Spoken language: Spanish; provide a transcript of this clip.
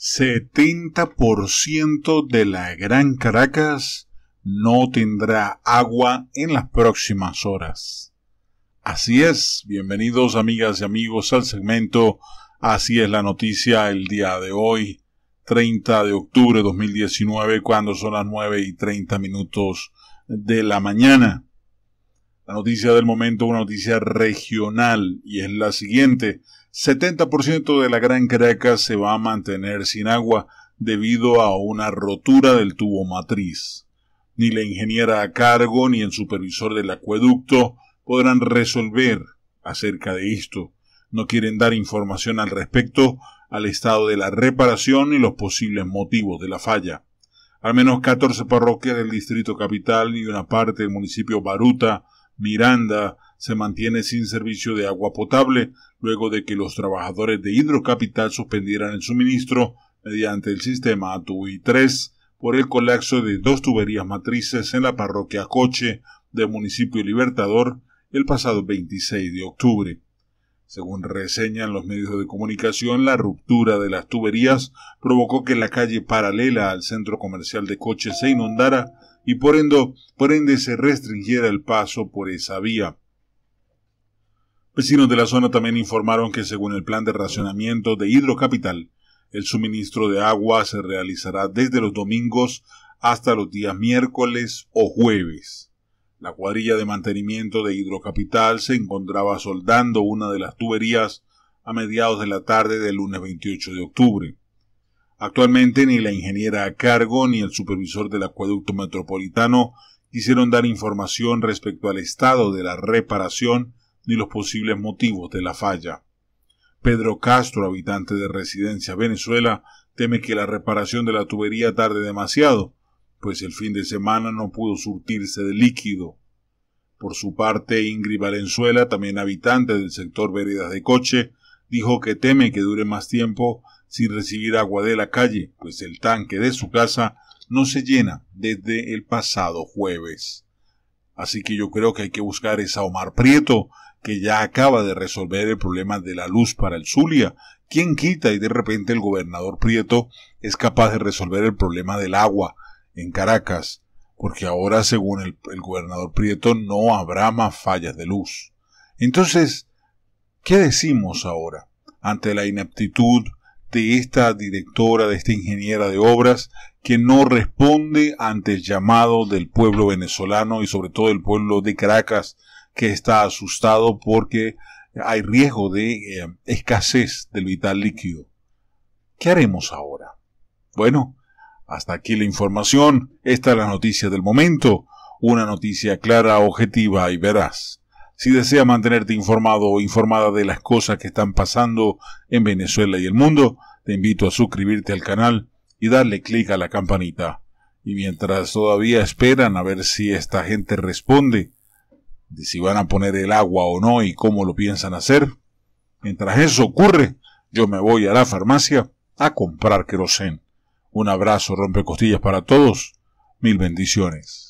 70% de la Gran Caracas no tendrá agua en las próximas horas. Así es, bienvenidos amigas y amigos al segmento Así es la noticia el día de hoy, 30 de octubre de 2019, cuando son las nueve y treinta minutos de la mañana. La noticia del momento, una noticia regional, y es la siguiente. 70% de la Gran Caracas se va a mantener sin agua debido a una rotura del tubo matriz. Ni la ingeniera a cargo ni el supervisor del acueducto podrán resolver acerca de esto. No quieren dar información al respecto al estado de la reparación y los posibles motivos de la falla. Al menos 14 parroquias del distrito capital y una parte del municipio Baruta Miranda se mantiene sin servicio de agua potable luego de que los trabajadores de Hidrocapital suspendieran el suministro mediante el sistema ATUI 3 por el colapso de dos tuberías matrices en la parroquia Coche del municipio Libertador el pasado 26 de octubre. Según reseñan los medios de comunicación, la ruptura de las tuberías provocó que la calle paralela al centro comercial de coches se inundara y por ende, por ende se restringiera el paso por esa vía. Vecinos de la zona también informaron que según el plan de racionamiento de Hidrocapital, el suministro de agua se realizará desde los domingos hasta los días miércoles o jueves. La cuadrilla de mantenimiento de Hidrocapital se encontraba soldando una de las tuberías a mediados de la tarde del lunes 28 de octubre. Actualmente ni la ingeniera a cargo ni el supervisor del acueducto metropolitano quisieron dar información respecto al estado de la reparación ni los posibles motivos de la falla. Pedro Castro, habitante de Residencia Venezuela, teme que la reparación de la tubería tarde demasiado pues el fin de semana no pudo surtirse de líquido. Por su parte, Ingrid Valenzuela, también habitante del sector Veredas de Coche, dijo que teme que dure más tiempo sin recibir agua de la calle, pues el tanque de su casa no se llena desde el pasado jueves. Así que yo creo que hay que buscar esa Omar Prieto, que ya acaba de resolver el problema de la luz para el Zulia. ¿Quién quita y de repente el gobernador Prieto es capaz de resolver el problema del agua en Caracas, porque ahora, según el, gobernador Prieto, no habrá más fallas de luz. Entonces, ¿qué decimos ahora ante la ineptitud de esta directora, de esta ingeniera de obras, que no responde ante el llamado del pueblo venezolano y sobre todo el pueblo de Caracas, que está asustado porque hay riesgo de eh, escasez del vital líquido? ¿Qué haremos ahora? Bueno, hasta aquí la información. Esta es la noticia del momento. Una noticia clara, objetiva y veraz. Si desea mantenerte informado o informada de las cosas que están pasando en Venezuela y el mundo, te invito a suscribirte al canal y darle clic a la campanita. Y mientras todavía esperan a ver si esta gente responde, de si van a poner el agua o no y cómo lo piensan hacer, mientras eso ocurre, yo me voy a la farmacia a comprar kerosene. Un abrazo, rompe costillas para todos. Mil bendiciones.